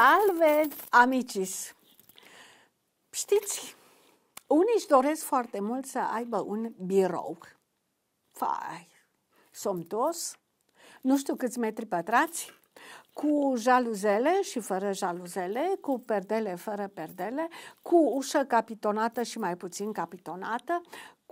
Salve, amicis! Știți, unii își doresc foarte mult să aibă un birou. Fai, somtos, nu știu câți metri pătrați, cu jaluzele și fără jaluzele, cu perdele fără perdele, cu ușă capitonată și mai puțin capitonată,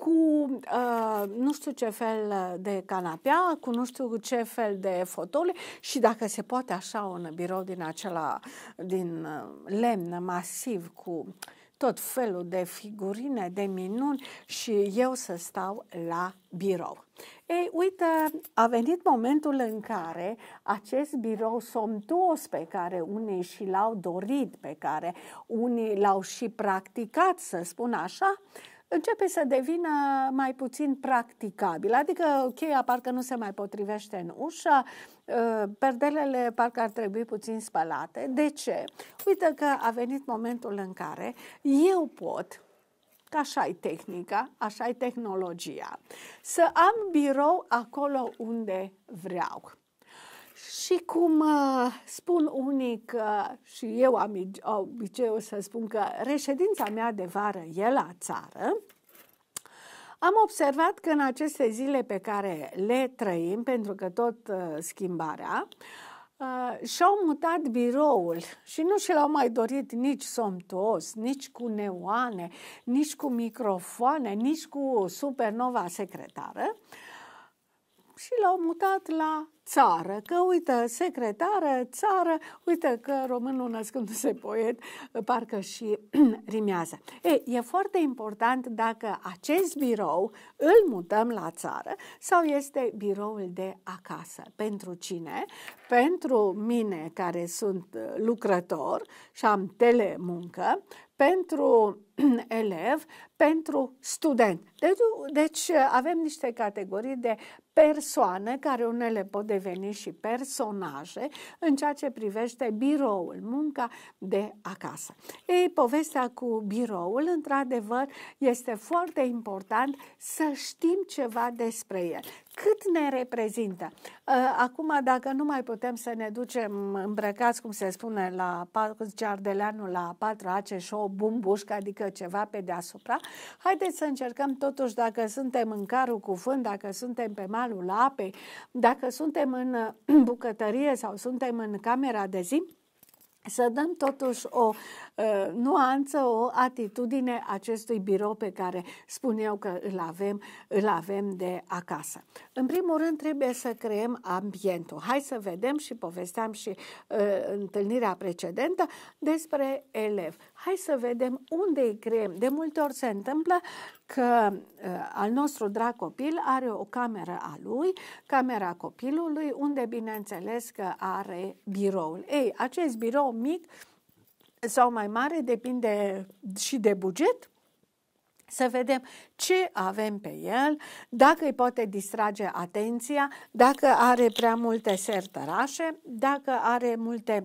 cu uh, nu știu ce fel de canapea, cu nu știu ce fel de fotole și dacă se poate așa un birou din acela, din uh, lemn masiv cu tot felul de figurine, de minuni și eu să stau la birou. Ei, uite, a venit momentul în care acest birou somtuos pe care unii și l-au dorit, pe care unii l-au și practicat, să spun așa, uh, începe să devină mai puțin practicabil. Adică cheia parcă nu se mai potrivește în ușă, uh, perdelele parcă ar trebui puțin spălate. De ce? Uite că a venit momentul în care eu pot, că așa e tehnica, așa e tehnologia, să am birou acolo unde vreau. Și cum uh, spun unii că și eu am obiceiul să spun că reședința mea de vară e la țară, am observat că în aceste zile pe care le trăim, pentru că tot uh, schimbarea, uh, și-au mutat biroul și nu și l-au mai dorit nici somtuos, nici cu neoane, nici cu microfoane, nici cu supernova secretară, uh, și l-au mutat la țară, că uite, secretară, țară, uite că românul născându-se poet, parcă și rimează. Ei, e foarte important dacă acest birou îl mutăm la țară sau este biroul de acasă. Pentru cine? Pentru mine care sunt uh, lucrător și am telemuncă, pentru elev, pentru student. Deci, deci avem niște categorii de persoane, care unele pot deveni și personaje, în ceea ce privește biroul, munca de acasă. Ei, povestea cu biroul, într-adevăr, este foarte important să știm ceva despre el. Cât ne reprezintă? Ă, acum, dacă nu mai putem să ne ducem îmbrăcați, cum se spune, la giardeleanul la 4 ace și o bumbușcă, adică ceva pe deasupra, haideți să încercăm totuși dacă suntem în carul cu fân, dacă suntem pe mal mineralul apei, dacă suntem în bucătărie sau suntem în camera de zi, să dăm totuși o uh, nuanță, o atitudine acestui birou pe care spun eu că îl avem, îl avem de acasă. În primul rând trebuie să creăm ambientul. Hai să vedem și povesteam și uh, întâlnirea precedentă despre elev hai să vedem unde e creem. De multe ori se întâmplă că uh, al nostru drag copil are o cameră a lui, camera copilului, unde bineînțeles că are biroul. Ei, acest birou mic sau mai mare depinde și de buget, să vedem ce avem pe el, dacă îi poate distrage atenția, dacă are prea multe sertărașe, dacă are multe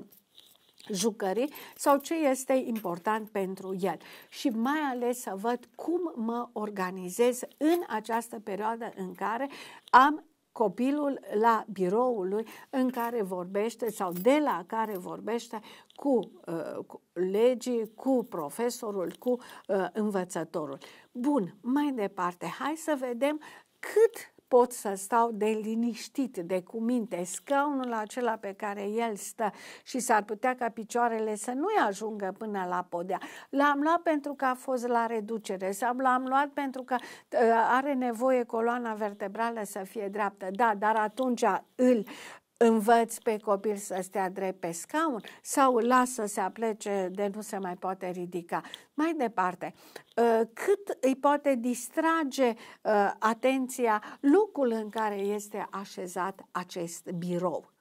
jucării sau ce este important pentru el. Și mai ales să văd cum mă organizez în această perioadă în care am copilul la biroul lui în care vorbește sau de la care vorbește cu, uh, cu legii, cu profesorul, cu uh, învățătorul. Bun, mai departe, hai să vedem cât pot să stau de liniștit, de cuminte, scaunul acela pe care el stă și s-ar putea ca picioarele să nu-i ajungă până la podea. L-am luat pentru că a fost la reducere sau l-am luat pentru că ă, are nevoie coloana vertebrală să fie dreaptă. Da, dar atunci îl învăț pe copil să stea drept pe scaun sau lasă las să se aplece de nu se mai poate ridica. Mai departe, ă, cât îi poate distrage ă, atenția locul în care este așezat acest birou.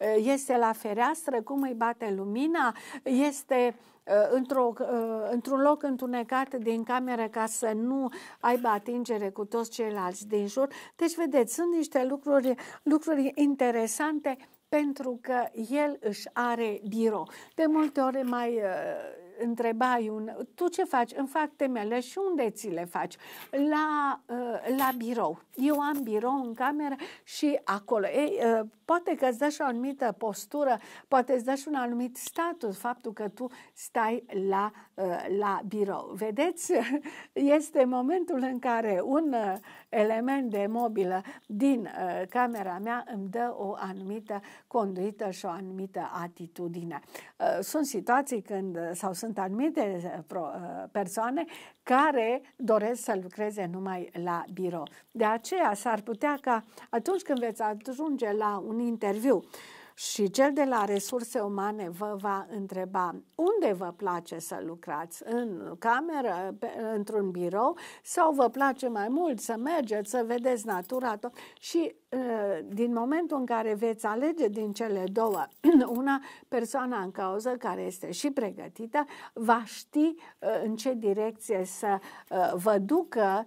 Ă, este la fereastră, cum îi bate lumina, este uh, Uh, într-o, uh, într-un loc întunecat din cameră ca să nu aibă atingere cu toți ceilalți din jur. Deci, vedeți, sunt niște lucruri, lucruri interesante pentru că el își are birou. De multe ori mai uh, întrebai un, tu ce faci? Îmi fac temele și unde ți le faci? La, uh, la birou. Eu am birou în cameră și acolo. Ei, uh, poate că îți dă și o anumită postură, poate îți dă și un anumit status, faptul că tu stai la, uh, la birou. Vedeți? Este momentul în care un element de mobilă din camera mea îmi dă o anumită conduită și o anumită atitudine. Sunt situații când, sau sunt sunt anumite eh, eh, persoane care doresc să lucreze numai la birou. De aceea s-ar putea ca atunci când veți ajunge la un interviu, și cel de la resurse umane vă va întreba unde vă place să lucrați, în cameră, într-un birou sau vă place mai mult să mergeți, să vedeți natura și Uh, din momentul în care veți alege din cele două, una persoana în cauză care este și pregătită, va ști uh, în ce direcție să uh, vă ducă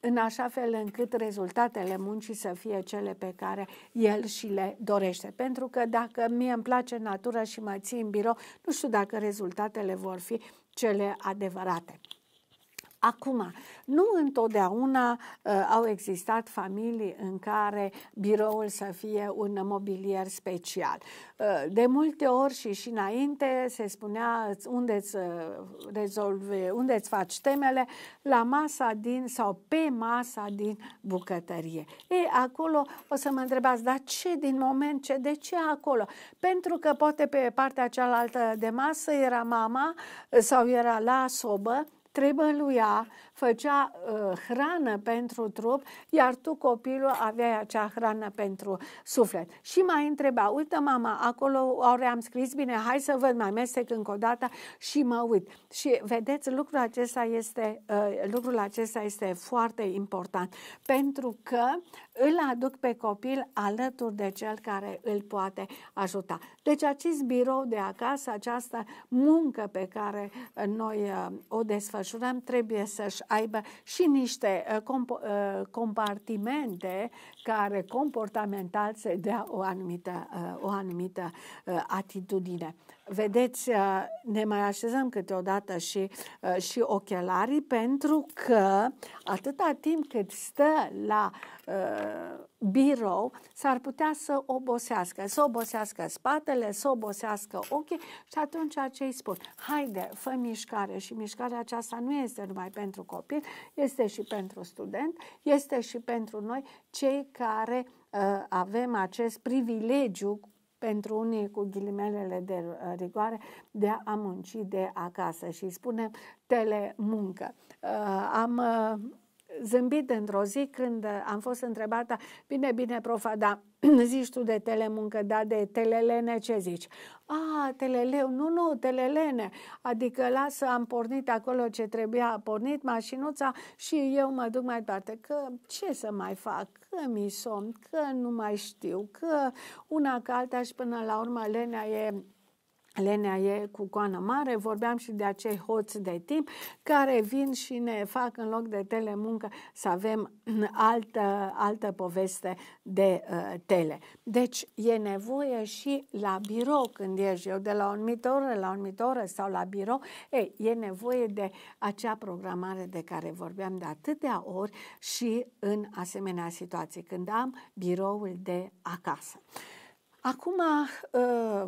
în așa fel încât rezultatele muncii să fie cele pe care el și le dorește. Pentru că dacă mie îmi place natura și mă țin în birou, nu știu dacă rezultatele vor fi cele adevărate. Acum, nu întotdeauna uh, au existat familii în care biroul să fie un mobilier special. Uh, de multe ori și și înainte se spunea unde îți uh, rezolve, unde îți faci temele, la masa din sau pe masa din bucătărie. Ei, acolo o să mă întrebați, dar ce din moment ce, de ce acolo? Pentru că poate pe partea cealaltă de masă era mama uh, sau era la sobă, trebuia făcea uh, hrană pentru trup, iar tu, copilul, aveai acea hrană pentru suflet. Și mai întreba, uite, mama, acolo ori am scris bine, hai să văd, mai mestec încă o dată și mă uit. Și vedeți, lucrul acesta este, uh, lucrul acesta este foarte important, pentru că îl aduc pe copil alături de cel care îl poate ajuta. Deci acest birou de acasă, această muncă pe care uh, noi uh, o desfășurăm, trebuie să-și aibă și niște uh, comp- uh, compartimente care comportamental se dea o anumită, uh, o anumită atitudine. Vedeți, uh, ne mai așezăm câteodată și, uh, și ochelarii pentru că atâta timp cât stă la uh, birou, s-ar putea să obosească, să obosească spatele, să obosească ochii și atunci ce îi spun? Haide, fă mișcare și mișcarea aceasta nu este numai pentru copil, este și pentru student, este și pentru noi cei care uh, avem acest privilegiu pentru unii cu ghilimelele de uh, rigoare, de a munci de acasă și spune telemuncă. Uh, am uh, zâmbit într-o zi când uh, am fost întrebată, da, bine, bine, profa, dar zici tu de telemuncă, da, de telelene, ce zici? A, teleleu, nu, nu, telelene, adică lasă, am pornit acolo ce trebuia, a pornit mașinuța și eu mă duc mai departe, că ce să mai fac, că mi somn, că nu mai știu, că una ca alta și până la urmă lenea e Lenea e cu coană mare, vorbeam și de acei hoți de timp care vin și ne fac în loc de telemuncă să avem altă, altă poveste de uh, tele. Deci e nevoie și la birou când ești eu de la o anumită oră la o anumită oră sau la birou, ei, e nevoie de acea programare de care vorbeam de atâtea ori și în asemenea situații când am biroul de acasă. Acum, uh,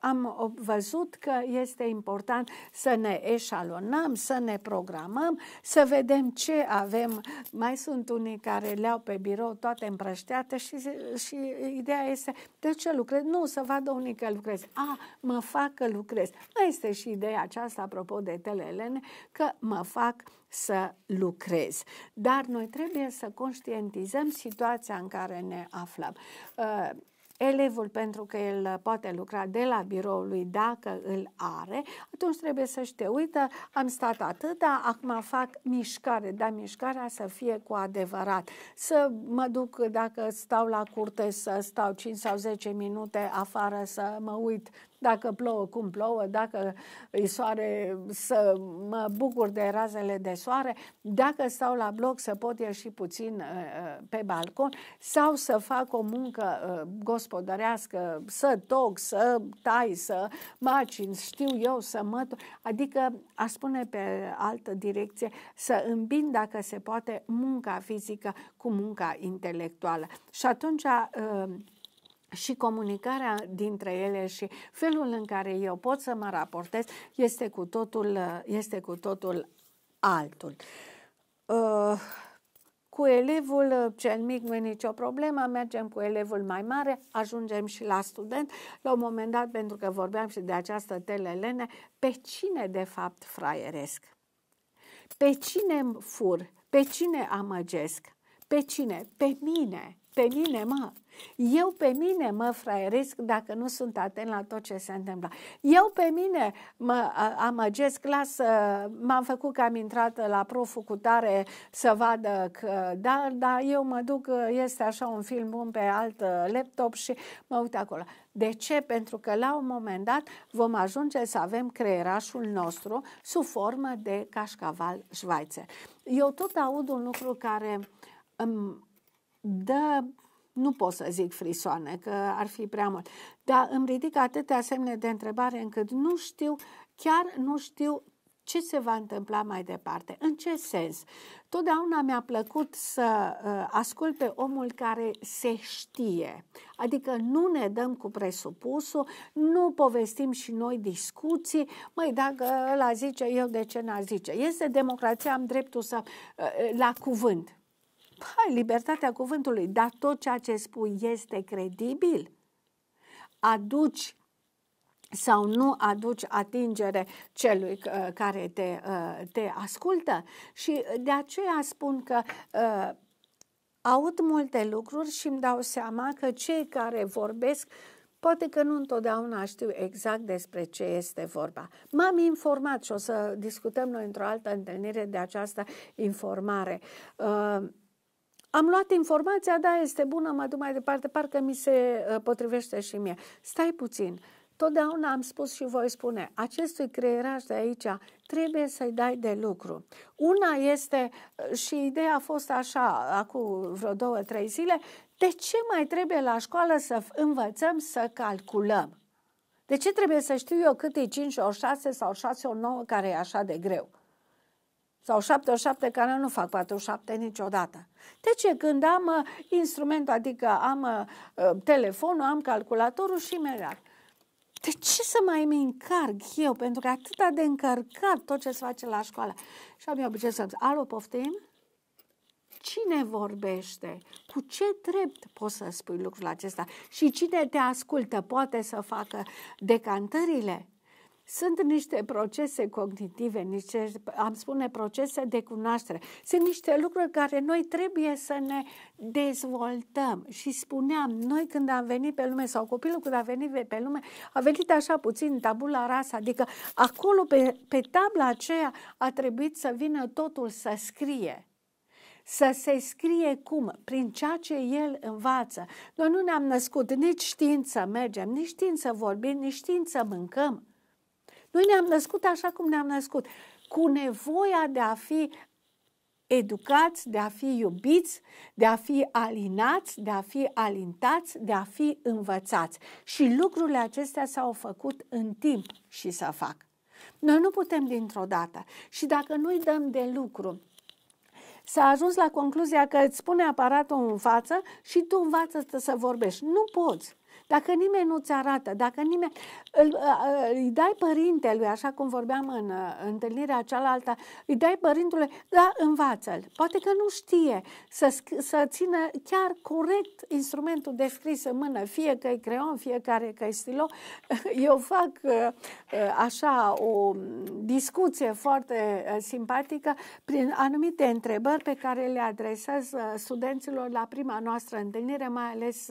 am văzut că este important să ne eșalonăm, să ne programăm, să vedem ce avem. Mai sunt unii care le-au pe birou toate împrășteate și, și ideea este, de ce lucrez? Nu, să vadă unii că lucrez. A, mă fac că lucrez. Mai este și ideea aceasta, apropo de telelene, că mă fac să lucrez. Dar noi trebuie să conștientizăm situația în care ne aflăm. Uh, elevul, pentru că el uh, poate lucra de la biroul lui dacă îl are, atunci trebuie să știe, uite, am stat atât, dar acum fac mișcare, dar mișcarea să fie cu adevărat. Să mă duc, dacă stau la curte, să stau 5 sau 10 minute afară, să mă uit dacă plouă, cum plouă, dacă e soare, să mă bucur de razele de soare, dacă stau la bloc să pot ieși puțin uh, uh, pe balcon sau să fac o muncă uh, gospodărească, să toc, să tai, să macin, știu eu, să mă... adică a spune pe altă direcție, să îmbin dacă se poate, munca fizică cu munca intelectuală. Și atunci și comunicarea dintre ele și felul în care eu pot să mă raportez este cu totul, este cu totul altul. Uh, cu elevul cel mic nu e nicio problemă, mergem cu elevul mai mare, ajungem și la student. La un moment dat, pentru că vorbeam și de această telelene, pe cine de fapt fraieresc? Pe cine fur? Pe cine amăgesc? Pe cine? Pe mine pe mine, mă. Eu pe mine mă fraieresc dacă nu sunt atent la tot ce se întâmplă. Eu pe mine mă amăgesc, lasă, m-am făcut că am intrat la proful cu tare să vadă că da, da, eu mă duc, este așa un film bun pe alt uh, laptop și mă uit acolo. De ce? Pentru că la un moment dat vom ajunge să avem creierașul nostru sub formă de cașcaval șvaițe. Eu tot aud un lucru care îmi dă, da, nu pot să zic frisoane, că ar fi prea mult, dar îmi ridic atâtea semne de întrebare încât nu știu, chiar nu știu ce se va întâmpla mai departe. În ce sens? Totdeauna mi-a plăcut să uh, ascult pe omul care se știe. Adică nu ne dăm cu presupusul, nu povestim și noi discuții. Măi, dacă ăla zice, eu de ce n-ar zice? Este democrația, am dreptul să, uh, la cuvânt. Hai, libertatea cuvântului, dar tot ceea ce spui este credibil. Aduci sau nu aduci atingere celui uh, care te, uh, te ascultă. Și de aceea spun că uh, aud multe lucruri și îmi dau seama că cei care vorbesc Poate că nu întotdeauna știu exact despre ce este vorba. M-am informat și o să discutăm noi într-o altă întâlnire de această informare. Uh, am luat informația, da, este bună, mă duc mai departe, parcă mi se uh, potrivește și mie. Stai puțin, Totdeauna am spus și voi spune, acestui creieraș de aici trebuie să-i dai de lucru. Una este, uh, și ideea a fost așa, acum vreo două, trei zile, de ce mai trebuie la școală să învățăm să calculăm? De ce trebuie să știu eu cât e 5 ori 6 sau 6 ori 9 care e așa de greu? sau 77 care nu fac 47 niciodată. De ce? Când am uh, instrumentul, adică am uh, telefonul, am calculatorul și imediat. De ce să mai îmi încarc eu? Pentru că atât de încărcat tot ce se face la școală. Și am eu obicei să zic, alo, poftim? Cine vorbește? Cu ce drept poți să spui lucrul acesta? Și cine te ascultă poate să facă decantările? Sunt niște procese cognitive, niște, am spune, procese de cunoaștere. Sunt niște lucruri care noi trebuie să ne dezvoltăm. Și spuneam, noi când am venit pe lume, sau copilul când a venit pe lume, a venit așa puțin tabula rasa, adică acolo pe, pe tabla aceea a trebuit să vină totul să scrie să se scrie cum? Prin ceea ce el învață. Noi nu ne-am născut nici știință să mergem, nici știință să vorbim, nici știință să mâncăm. Noi ne-am născut așa cum ne-am născut, cu nevoia de a fi educați, de a fi iubiți, de a fi alinați, de a fi alintați, de a fi învățați. Și lucrurile acestea s-au făcut în timp și să fac. Noi nu putem dintr-o dată. Și dacă nu-i dăm de lucru, s-a ajuns la concluzia că îți spune aparatul în față și tu învață să vorbești. Nu poți. Dacă nimeni nu-ți arată, dacă nimeni... Îl, ă, ă, îi dai părintelui, așa cum vorbeam în ă, întâlnirea cealaltă, îi dai părintelui, da, învață-l. Poate că nu știe să, să țină chiar corect instrumentul de scris în mână, fie că e creon, fie că e stilou. Eu fac așa o discuție foarte simpatică prin anumite întrebări pe care le adresez studenților la prima noastră întâlnire, mai ales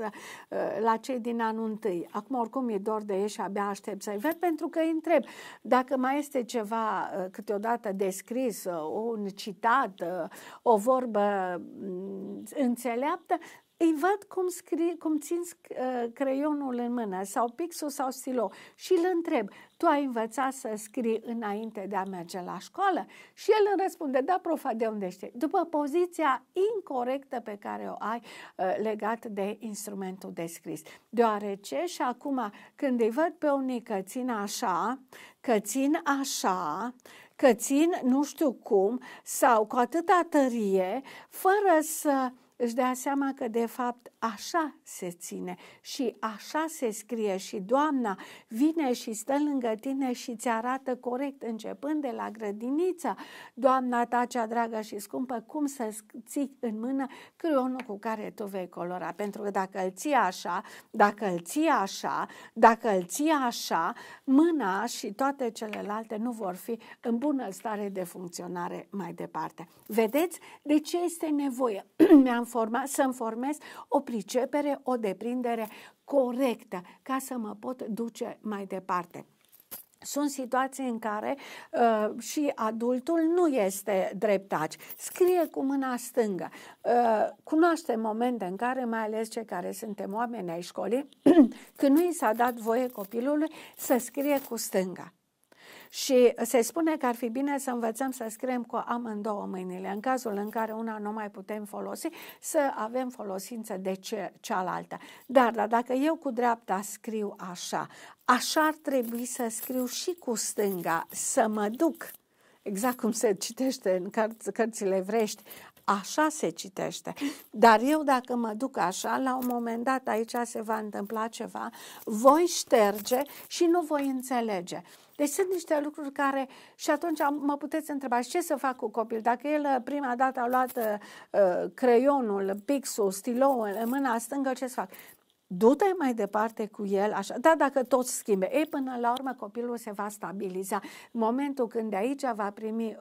la cei din anul întâi. Acum oricum e dor de ei și abia aștept să-i văd pentru că îi întreb dacă mai este ceva uh, câteodată descris, uh, un citat, uh, o vorbă mm, înțeleaptă, îi văd cum, scrie, cum țin uh, creionul în mână sau pixul sau stilou și îl întreb, tu ai învățat să scrii înainte de a merge la școală? Și el îmi răspunde, da, profa, de unde știi? După poziția incorrectă pe care o ai uh, legat de instrumentul de scris. Deoarece și acum când îi văd pe unii că țin așa, că țin așa, că țin nu știu cum sau cu atâta tărie, fără să uh, își dea seama că de fapt așa se ține și așa se scrie și Doamna vine și stă lângă tine și ți arată corect începând de la grădiniță. Doamna ta cea dragă și scumpă, cum să ții în mână creionul cu care tu vei colora? Pentru că dacă îl ții așa, dacă îl ții așa, dacă îl ții așa, mâna și toate celelalte nu vor fi în bună stare de funcționare mai departe. Vedeți de ce este nevoie? Mi-am forma, să-mi formez o pricepere, o deprindere corectă ca să mă pot duce mai departe. Sunt situații în care uh, și adultul nu este dreptaci. Scrie cu mâna stângă. Uh, cunoaște momente în care, mai ales cei care suntem oameni ai școlii, când nu i s-a dat voie copilului să scrie cu stânga. Și se spune că ar fi bine să învățăm să scriem cu amândouă mâinile, în cazul în care una nu mai putem folosi, să avem folosință de ce, cealaltă. Dar, dar dacă eu cu dreapta scriu așa, așa ar trebui să scriu și cu stânga, să mă duc exact cum se citește în cărțile vrești, Așa se citește. Dar eu dacă mă duc așa, la un moment dat aici se va întâmpla ceva, voi șterge și nu voi înțelege. Deci sunt niște lucruri care și atunci mă puteți întreba ce să fac cu copil. Dacă el uh, prima dată a luat uh, uh, creionul, pixul, stiloul în mâna stângă, ce să fac? du-te mai departe cu el, așa, da, dacă tot schimbe, ei, până la urmă copilul se va stabiliza. Momentul când de aici va primi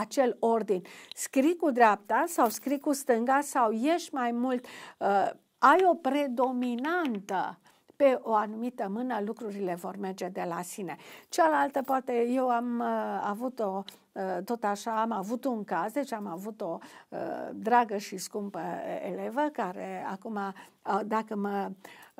acel ordin. Scrii cu dreapta sau scrii cu stânga sau ești mai mult, uh, ai o predominantă pe o anumită mână lucrurile vor merge de la sine. Cealaltă, poate eu am uh, avut o, uh, tot așa, am avut un caz, deci am avut o uh, dragă și scumpă elevă care acum, uh, dacă mă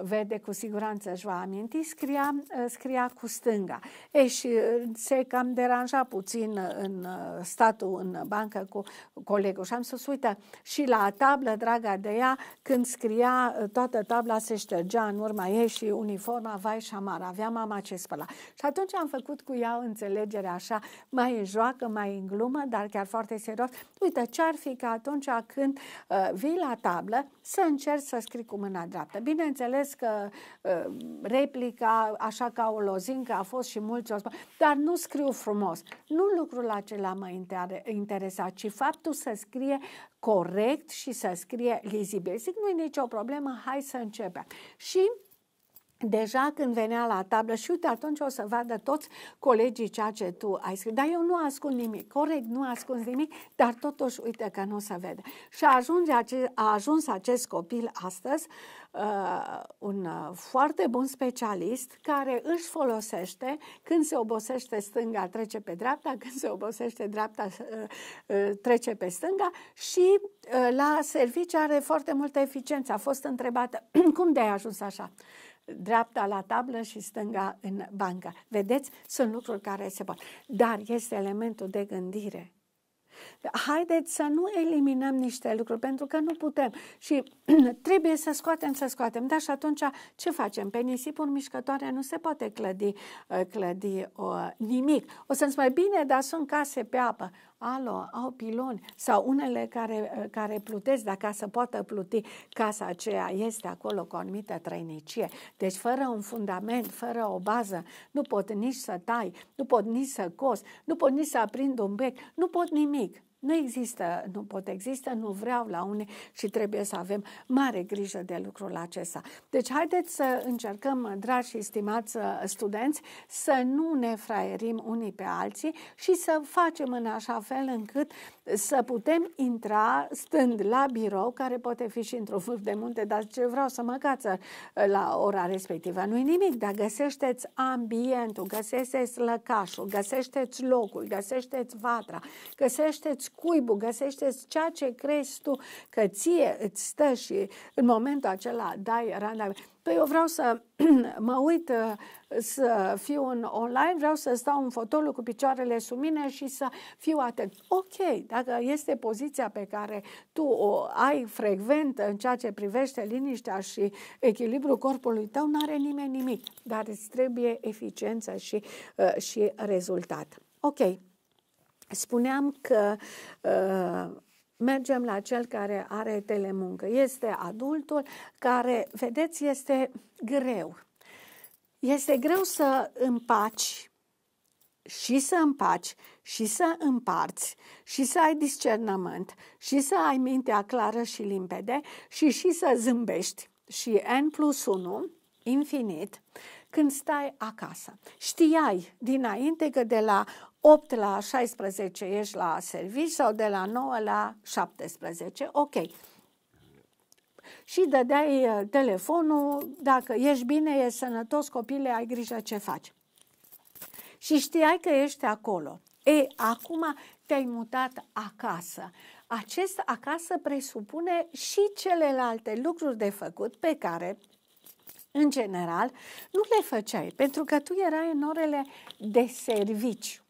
vede, cu siguranță își va aminti, scria, eh, scria cu stânga. E, și eh, se cam deranja puțin eh, în statul, în bancă cu colegul. Și am spus, uite, și la tablă, draga de ea, când scria, toată tabla se ștergea în urma ei și uniforma, vai și amar, avea mama ce spăla. Și atunci am făcut cu ea înțelegere așa, mai în joacă, mai în glumă, dar chiar foarte serios. Uite, ce ar fi că atunci când uh, vii la tablă, să încerci să scrii cu mâna dreaptă. Bineînțeles, bineînțeles că ă, replica, așa ca o lozincă, a fost și mulți o spun, dar nu scriu frumos. Nu lucrul acela mă interesa, ci faptul să scrie corect și să scrie lizibil. Zic, nu e nicio problemă, hai să începem. Și deja când venea la tablă și uite, atunci o să vadă toți colegii ceea ce tu ai scris. Dar eu nu ascund nimic, corect, nu ascund nimic, dar totuși uite că nu se vede. Și a ajuns, a ajuns acest copil astăzi uh, un uh, foarte bun specialist care își folosește când se obosește stânga trece pe dreapta, când se obosește dreapta uh, uh trece pe stânga și uh, la serviciu are foarte multă eficiență. A fost întrebată cum de ai ajuns așa? dreapta la tablă și stânga în bancă. Vedeți? Sunt lucruri care se pot. Dar este elementul de gândire. Haideți să nu eliminăm niște lucruri, pentru că nu putem și trebuie să scoatem, să scoatem. Dar și atunci ce facem? Pe nisipuri mișcătoare nu se poate clădi, uh, clădi o, uh, nimic. O să-mi mai bine, dar sunt case pe apă alo, au piloni sau unele care, eh, care plutesc, dar ca să poată pluti, casa aceea este acolo cu o anumită trăinicie. Deci fără un fundament, fără o bază, nu pot nici să tai, nu pot nici să cos, nu pot nici să aprind un bec, nu pot nimic. Nu există, nu pot, există, nu vreau la une și trebuie să avem mare grijă de lucrul acesta. Deci haideți să încercăm, dragi și stimați uh, studenți, să nu ne fraierim unii pe alții și să facem în așa fel încât să putem intra stând la birou, care poate fi și într-un vârf de munte, dar ce vreau să mă cață uh, la ora respectivă. Nu-i nimic, dar găseșteți ambientul, găseșteți lăcașul, găseșteți locul, găseșteți vatra, găseșteți găsești cuibul, găsește ceea ce crezi tu că ție îți stă și în momentul acela dai randament. Păi eu vreau să mă uit uh, să fiu în online, vreau să stau în fotolul cu picioarele sub mine și să fiu atent. Ok, dacă este poziția pe care tu o ai frecvent în ceea ce privește liniștea și echilibrul corpului tău, nu are nimeni nimic, dar îți trebuie eficiență și, uh, și rezultat. Ok, spuneam că uh, mergem la cel care are telemuncă. Este adultul care, vedeți, este greu. Este greu să împaci și să împaci și să împarți și să ai discernământ și să ai mintea clară și limpede și și să zâmbești și N plus 1, infinit, când stai acasă. Știai dinainte că de la 8 la 16 ești la servici sau de la 9 la 17, ok. Și dădeai uh, telefonul, dacă ești bine, ești sănătos, copile, ai grijă ce faci. Și știai că ești acolo. E, acum te-ai mutat acasă. Acest acasă presupune și celelalte lucruri de făcut pe care în general, nu le făceai, pentru că tu erai în orele de serviciu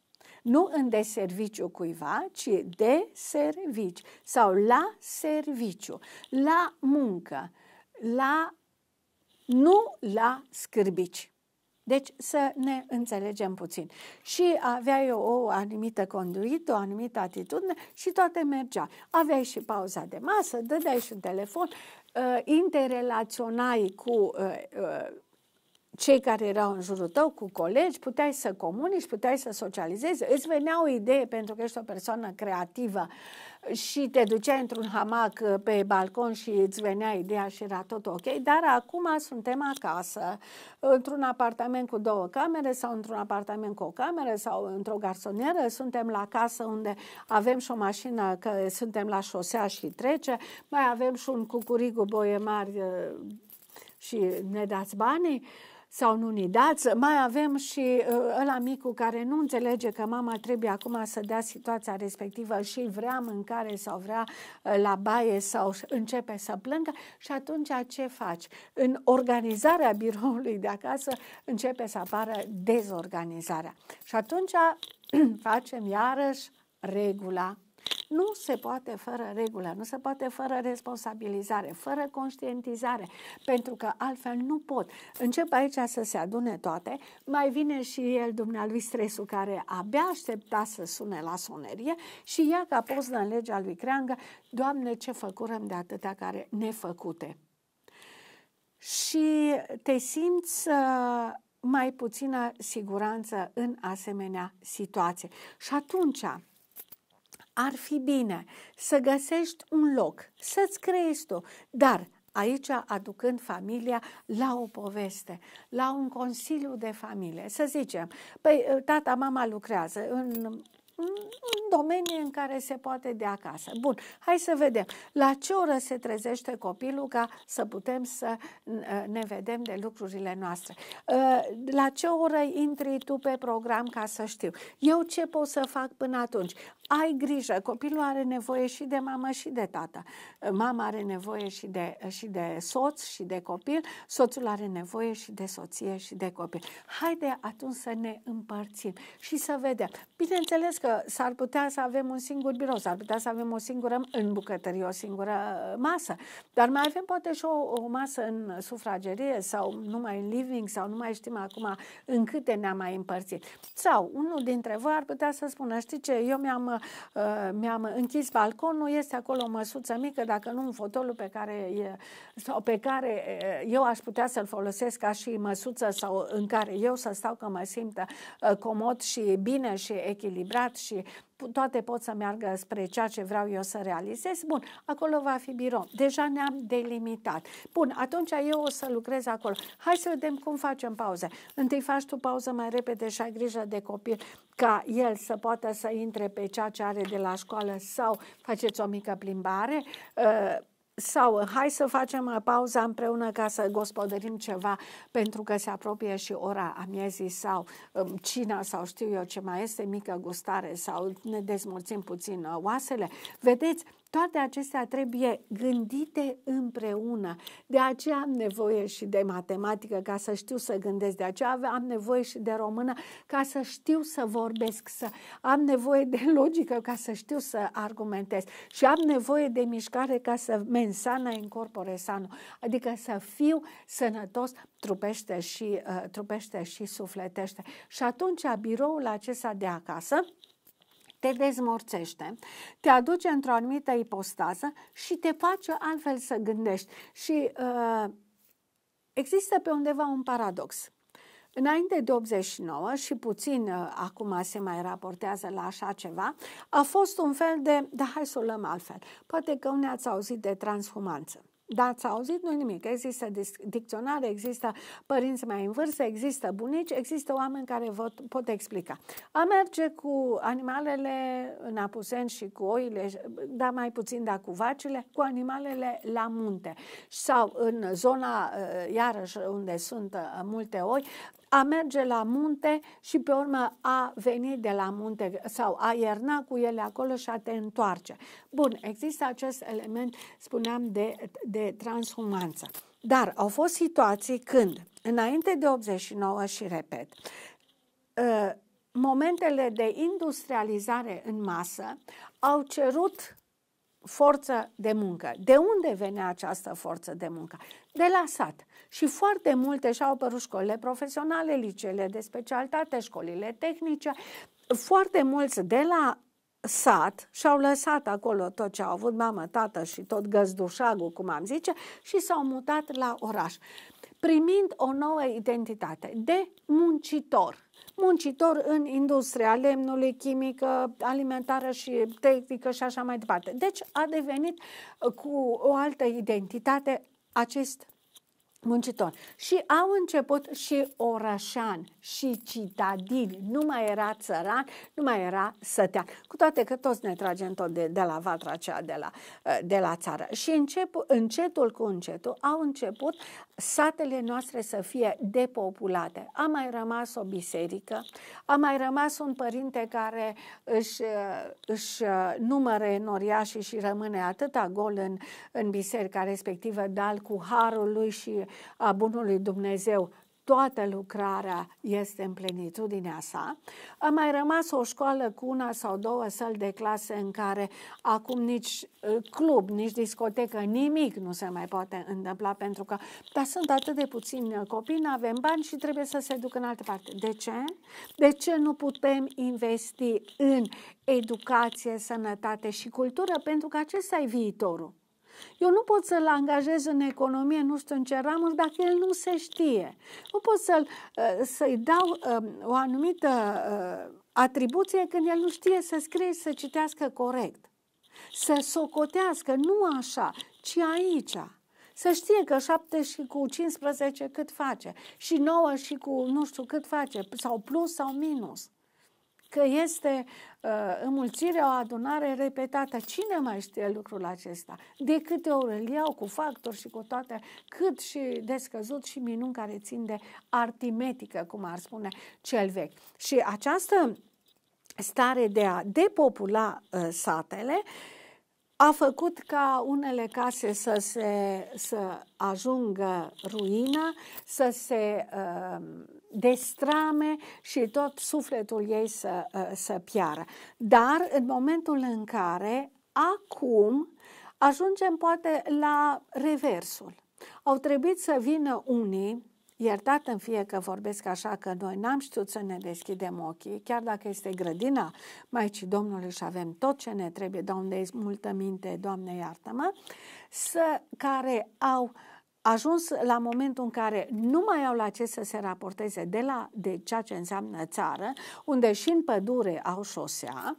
nu în deserviciu cuiva, ci de servici sau la serviciu, la muncă, la nu la scârbici. Deci să ne înțelegem puțin. Și aveai o, o anumită conduită, o anumită atitudine și toate mergea. Aveai și pauza de masă, dădeai și un telefon, uh, interrelaționai cu uh, uh, cei care erau în jurul tău, cu colegi, puteai să comunici, puteai să socializezi, îți venea o idee pentru că ești o persoană creativă și te duceai într-un hamac uh, pe balcon și îți venea ideea și era tot ok, dar acum suntem acasă, într-un apartament cu două camere sau într-un apartament cu o cameră sau într-o garsonieră, suntem la casă unde avem și o mașină, că suntem la șosea și trece, mai avem și un cucurigu boie mari uh, și ne dați banii sau nu ni dați. Mai avem și uh, ăla micu care nu înțelege că mama trebuie acum să dea situația respectivă și vrea mâncare sau vrea uh, la baie sau începe să plângă și atunci ce faci? În organizarea biroului de acasă începe să apară dezorganizarea. Și atunci facem iarăși regula nu se poate fără regulă, nu se poate fără responsabilizare, fără conștientizare, pentru că altfel nu pot. Încep aici să se adune toate, mai vine și el, dumnealui stresul, care abia aștepta să sune la sonerie și ia ca pozdă în legea lui Creangă, Doamne, ce făcurăm de atâtea care nefăcute. Și te simți uh, mai puțină siguranță în asemenea situație. Și atunci, ar fi bine să găsești un loc, să-ți creezi tu, dar aici aducând familia la o poveste, la un consiliu de familie. Să zicem, păi tata, mama lucrează în un domeniu în care se poate de acasă. Bun, hai să vedem. La ce oră se trezește copilul ca să putem să ne vedem de lucrurile noastre? Uh, la ce oră intri tu pe program ca să știu? Eu ce pot să fac până atunci? ai grijă, copilul are nevoie și de mamă și de tată. Mama are nevoie și de, și de soț și de copil, soțul are nevoie și de soție și de copil. Haide atunci să ne împărțim și să vedem. Bineînțeles că s-ar putea să avem un singur birou, s-ar putea să avem o singură în bucătărie, o singură masă, dar mai avem poate și o, o masă în sufragerie sau numai în living sau nu mai știm acum în câte ne-am mai împărțit. Sau unul dintre voi ar putea să spună, știi ce, eu mi-am Uh, mi-am închis balconul, este acolo o măsuță mică, dacă nu un fotolul pe care, e, sau pe care uh, eu aș putea să-l folosesc ca și măsuță sau în care eu să stau că mă simt uh, comod și bine și echilibrat și toate pot să meargă spre ceea ce vreau eu să realizez, bun, acolo va fi birou. Deja ne-am delimitat. Bun, atunci eu o să lucrez acolo. Hai să vedem cum facem pauze. Întâi faci tu pauză mai repede și ai grijă de copil ca el să poată să intre pe ceea ce are de la școală sau faceți o mică plimbare. Uh, sau hai să facem pauza împreună ca să gospodărim ceva pentru că se apropie și ora amiezii sau um, cina sau știu eu ce mai este, mică gustare sau ne dezmulțim puțin uh, oasele. Vedeți, toate acestea trebuie gândite împreună. De aceea am nevoie și de matematică ca să știu să gândesc, de aceea am nevoie și de română ca să știu să vorbesc, să am nevoie de logică ca să știu să argumentez și am nevoie de mișcare ca să mensana în corpore sano, adică să fiu sănătos trupește și, uh, trupește și sufletește. Și atunci biroul acesta de acasă, te dezmorțește, te aduce într-o anumită ipostază și te face altfel să gândești. Și uh, există pe undeva un paradox. Înainte de 89 și puțin uh, acum se mai raportează la așa ceva, a fost un fel de, da, hai să o luăm altfel. Poate că unii ați auzit de transhumanță. Dar ați auzit? Nu nimic. Există dicționare, există părinți mai în vârstă, există bunici, există oameni care vă pot explica. A merge cu animalele în apuseni și cu oile, dar mai puțin, dar cu vacile, cu animalele la munte. Sau în zona, uh, iarăși, unde sunt uh, multe oi, a merge la munte și pe urmă a veni de la munte sau a ierna cu ele acolo și a te întoarce. Bun, există acest element, spuneam, de, de transhumanță. Dar au fost situații când, înainte de 89 și repet, ă, momentele de industrializare în masă au cerut forță de muncă. De unde venea această forță de muncă? De la sat și foarte multe și-au apărut școlile profesionale, liceele de specialitate, școlile tehnice, foarte mulți de la sat și au lăsat acolo tot ce au avut mamă, tată și tot găzdușagul, cum am zice, și s-au mutat la oraș, primind o nouă identitate de muncitor muncitor în industria lemnului, chimică, alimentară și tehnică și așa mai departe. Deci a devenit uh, cu o altă identitate acest Muncitor. Și au început și orașan și citadin. Nu mai era țăran, nu mai era sătean. Cu toate că toți ne tragem tot de, de la vatra aceea de la, ă, de la țară. Și încep, încetul cu încetul au început satele noastre să fie depopulate. A mai rămas o biserică, a mai rămas un părinte care își, ă, își ă, numără noriașii și rămâne atâta gol în, în biserica respectivă, dar cu harul lui și a bunului Dumnezeu toată lucrarea este în plenitudinea sa. A mai rămas o școală cu una sau două săli de clase în care acum nici ă, club, nici discotecă, nimic nu se mai poate întâmpla pentru că dar sunt atât de puțini copii, nu avem bani și trebuie să se ducă în altă parte. De ce? De ce nu putem investi în educație, sănătate și cultură? Pentru că acesta e viitorul. Eu nu pot să-l angajez în economie, nu știu în ce ramuri, dacă el nu se știe. Nu pot să-l, ă, să-i dau ă, o anumită ă, atribuție când el nu știe să scrie și să citească corect. Să socotească, nu așa, ci aici. Să știe că 7 și cu 15 cât face și 9 și cu nu știu cât face, sau plus sau minus că este uh, înmulțirea o adunare repetată. Cine mai știe lucrul acesta? De câte ori îl iau cu factor și cu toate, cât și descăzut și minun care țin de artimetică, cum ar spune cel vechi. Și această stare de a depopula uh, satele a făcut ca unele case să, se, să ajungă ruină, să se uh, destrame și tot sufletul ei să, ă, să piară. Dar în momentul în care acum ajungem poate la reversul. Au trebuit să vină unii, iertat în fie că vorbesc așa că noi n-am știut să ne deschidem ochii, chiar dacă este grădina Maicii Domnului și avem tot ce ne trebuie, Doamne, multă minte, Doamne, iartă-mă, să, care au uh, ajuns la momentul în care nu mai au la ce să se raporteze de, la, de ceea ce înseamnă țară, unde și în pădure au șosea,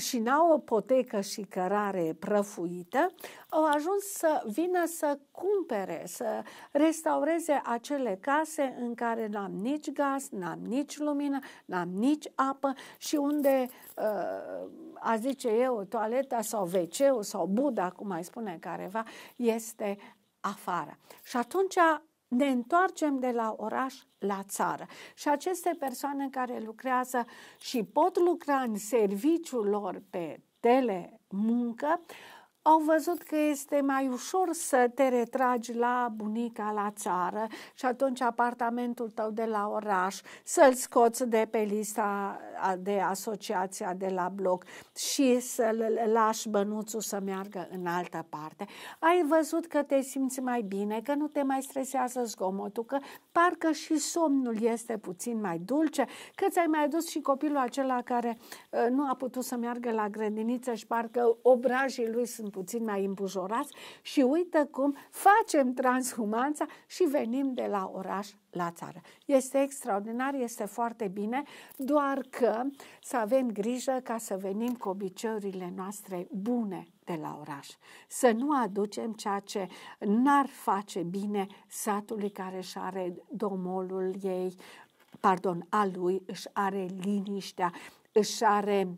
și n-au o potecă și cărare prăfuită, au ajuns să vină să cumpere, să restaureze acele case în care n-am nici gaz, n-am nici lumină, n-am nici apă și unde, uh, a zice eu, toaleta sau wc sau buda, cum mai spune careva, este afară. Și atunci ne întoarcem de la oraș la țară. Și aceste persoane care lucrează și pot lucra în serviciul lor pe telemuncă, au văzut că este mai ușor să te retragi la bunica la țară și atunci apartamentul tău de la oraș, să-l scoți de pe lista de asociația de la bloc și să-l lași bănuțul să meargă în altă parte. Ai văzut că te simți mai bine, că nu te mai stresează zgomotul, că parcă și somnul este puțin mai dulce, că ți-ai mai adus și copilul acela care uh, nu a putut să meargă la grădiniță și parcă obrajii lui sunt puțin mai îmbujorați și uită cum facem transhumanța și venim de la oraș la țară. Este extraordinar, este foarte bine, doar că să avem grijă ca să venim cu obiceiurile noastre bune de la oraș. Să nu aducem ceea ce n-ar face bine satului care își are domolul ei, pardon, a lui, își are liniștea, își are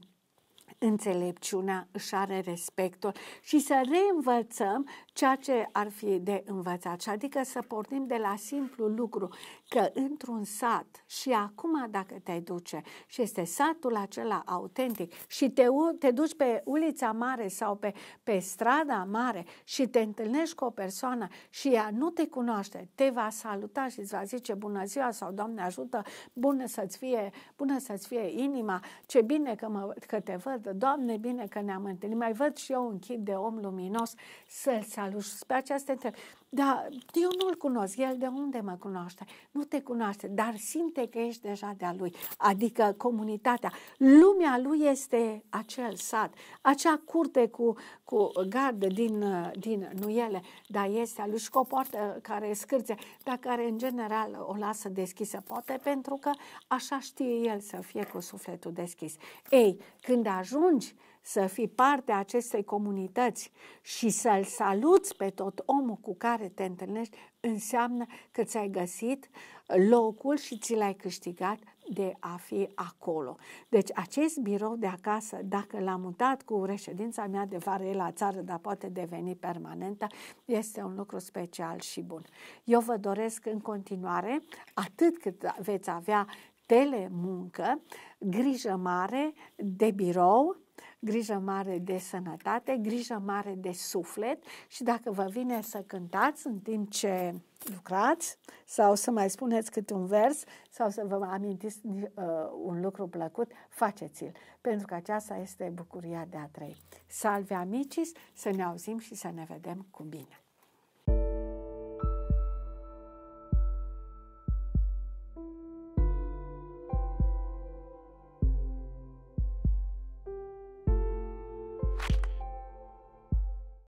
înțelepciunea își are respectul și să reînvățăm ceea ce ar fi de învățat. Și adică să pornim de la simplu lucru că într-un sat și acum dacă te duce și este satul acela autentic și te, te duci pe ulița mare sau pe, pe strada mare și te întâlnești cu o persoană și ea nu te cunoaște, te va saluta și îți va zice bună ziua sau Doamne ajută, bună să-ți fie, bună să-ți fie inima, ce bine că, mă, că te văd, Doamne, bine că ne-am întâlnit, mai văd și eu un chip de om luminos să-l salut. Și pe această întrebare, da, eu nu-l cunosc, el de unde mă cunoaște? Nu te cunoaște, dar simte că ești deja de-a lui, adică comunitatea. Lumea lui este acel sat, acea curte cu, cu gardă din, din nuiele, dar este a lui și cu o poartă care scârțe, dar care în general o lasă deschisă, poate pentru că așa știe el să fie cu sufletul deschis. Ei, când ajungi să fii parte a acestei comunități și să-l saluți pe tot omul cu care te întâlnești, înseamnă că ți-ai găsit locul și ți l-ai câștigat de a fi acolo. Deci acest birou de acasă, dacă l-am mutat cu reședința mea de vară la țară, dar poate deveni permanentă, este un lucru special și bun. Eu vă doresc în continuare, atât cât veți avea telemuncă, grijă mare de birou, grijă mare de sănătate, grijă mare de suflet și dacă vă vine să cântați în timp ce lucrați sau să mai spuneți câte un vers sau să vă amintiți uh, un lucru plăcut, faceți-l, pentru că aceasta este bucuria de a trăi. Salve amicis, să ne auzim și să ne vedem cu bine!